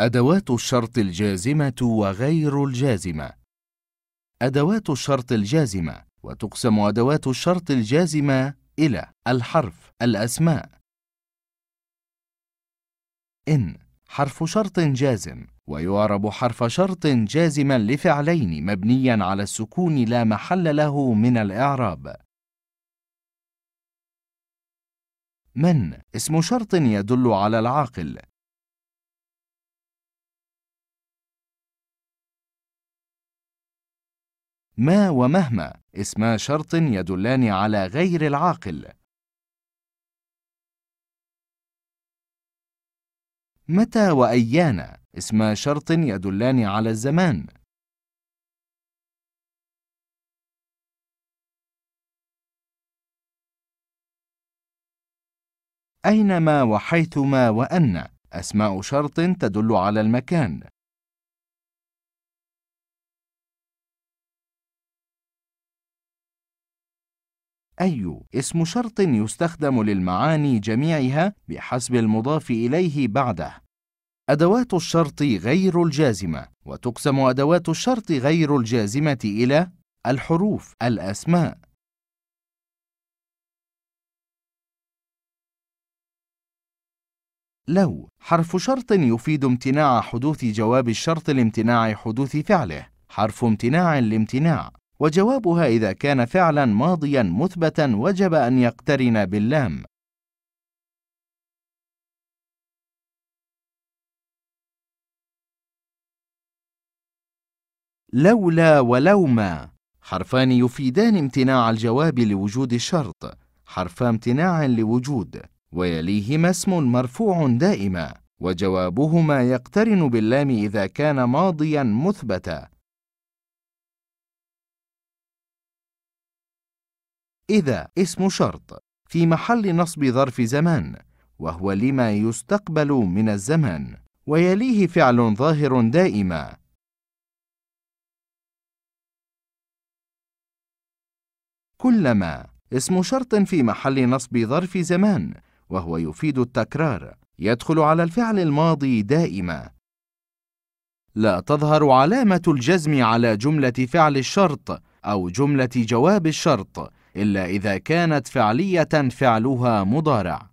أدوات الشرط الجازمة وغير الجازمة أدوات الشرط الجازمة وتقسم أدوات الشرط الجازمة إلى الحرف الأسماء إن حرف شرط جازم ويعرب حرف شرط جازما لفعلين مبنيا على السكون لا محل له من الإعراب من اسم شرط يدل على العاقل ما ومهما اسما شرط يدلان على غير العاقل متى وأيانا اسما شرط يدلان على الزمان أينما وحيثما وأن أسماء شرط تدل على المكان أي اسم شرط يستخدم للمعاني جميعها بحسب المضاف إليه بعده أدوات الشرط غير الجازمة وتقسم أدوات الشرط غير الجازمة إلى الحروف الأسماء لو حرف شرط يفيد امتناع حدوث جواب الشرط لامتناع حدوث فعله حرف امتناع لامتناع وجوابها إذا كان فعلا ماضيا مثبتا وجب أن يقترن باللام لولا ولوما حرفان يفيدان امتناع الجواب لوجود الشرط حرف امتناع لوجود ويليهما اسم مرفوع دائما وجوابهما يقترن باللام إذا كان ماضيا مثبتا إذا اسم شرط في محل نصب ظرف زمان وهو لما يستقبل من الزمان ويليه فعل ظاهر دائما كلما اسم شرط في محل نصب ظرف زمان وهو يفيد التكرار يدخل على الفعل الماضي دائما لا تظهر علامة الجزم على جملة فعل الشرط أو جملة جواب الشرط إلا إذا كانت فعلية فعلها مضارع